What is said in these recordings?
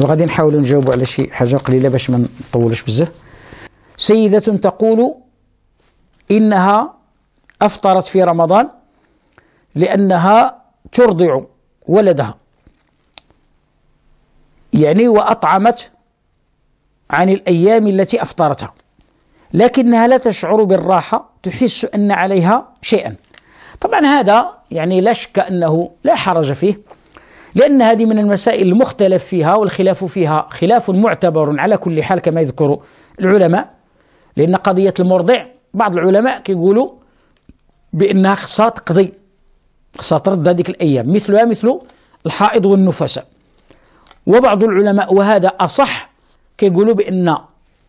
وغادي نحاولوا نجاوبوا على شي حاجه قليله باش ما نطولوش بزاف سيده تقول انها افطرت في رمضان لانها ترضع ولدها يعني واطعمت عن الايام التي افطرتها لكنها لا تشعر بالراحه تحس ان عليها شيئا طبعا هذا يعني لا شك انه لا حرج فيه لأن هذه من المسائل المختلف فيها والخلاف فيها خلاف معتبر على كل حال كما يذكر العلماء لأن قضية المرضع بعض العلماء كيقولوا بأنها خصها تقضي خصها ترد هذيك الأيام مثلها مثل الحائض والنفساء وبعض العلماء وهذا أصح كيقولوا بأن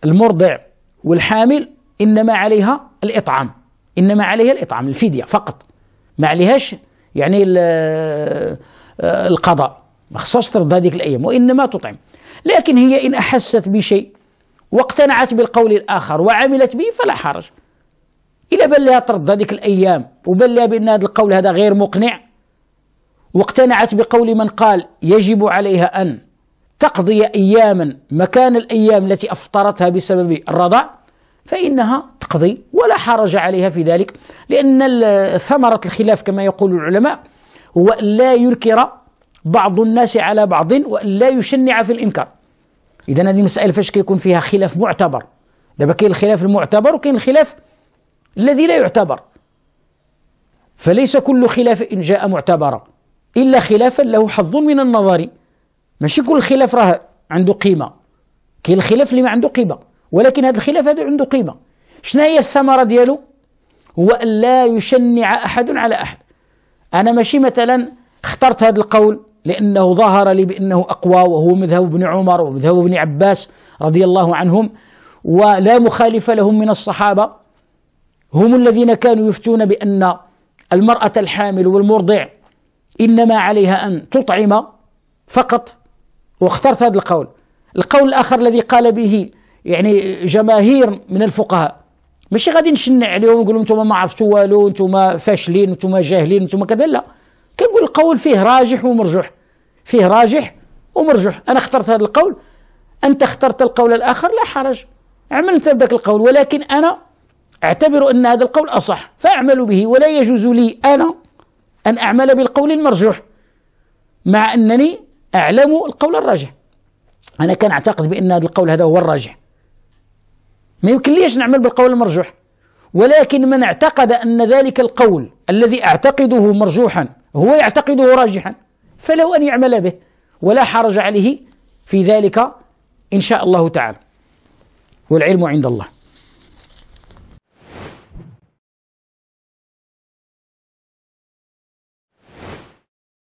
المرضع والحامل إنما عليها الإطعام إنما عليها الإطعام الفدية فقط ما عليهاش يعني آه، القضاء ما خصهاش ترد هذيك الايام وانما تطعم لكن هي ان احست بشيء واقتنعت بالقول الاخر وعملت به فلا حرج الى بان لها ترد هذيك الايام وبان لها بان هذا القول هذا غير مقنع واقتنعت بقول من قال يجب عليها ان تقضي اياما مكان الايام التي افطرتها بسبب الرضع فانها تقضي ولا حرج عليها في ذلك لان ثمرة الخلاف كما يقول العلماء وأن لا ينكر بعض الناس على بعض وأن لا يشنع في الإنكار إذا هذه المسائل فاش كيكون فيها خلاف معتبر دابا كاين الخلاف المعتبر وكاين الخلاف الذي لا يعتبر فليس كل خلاف إن جاء معتبرا إلا خلافا له حظ من النظر ماشي كل خلاف راه عنده قيمة كاين الخلاف اللي ما عنده قيمة ولكن هذا الخلاف هذا عنده قيمة شنو هي الثمرة ديالو هو أن لا يشنع أحد على أحد أنا ماشي مثلا اخترت هذا القول لأنه ظهر لي بأنه أقوى وهو مذهب ابن عمر ومذهب ابن عباس رضي الله عنهم ولا مخالف لهم من الصحابة هم الذين كانوا يفتون بأن المرأة الحامل والمرضع إنما عليها أن تطعم فقط واخترت هذا القول القول الآخر الذي قال به يعني جماهير من الفقهاء ماشي غادي نشنع عليهم نقول لهم انتم ما عرفتوا والو انتم فاشلين انتم جاهلين انتم كذا لا كنقول القول فيه راجح ومرجوح فيه راجح ومرجوح انا اخترت هذا القول انت اخترت القول الاخر لا حرج عملت ذاك القول ولكن انا اعتبر ان هذا القول اصح فاعمل به ولا يجوز لي انا ان اعمل بالقول المرجوح مع انني اعلم القول الراجح انا كان اعتقد بان هذا القول هذا هو الراجح ما يمكنليش نعمل بالقول المرجوح ولكن من اعتقد أن ذلك القول الذي أعتقده مرجوحا هو يعتقده راجحا فله أن يعمل به ولا حرج عليه في ذلك إن شاء الله تعالى والعلم عند الله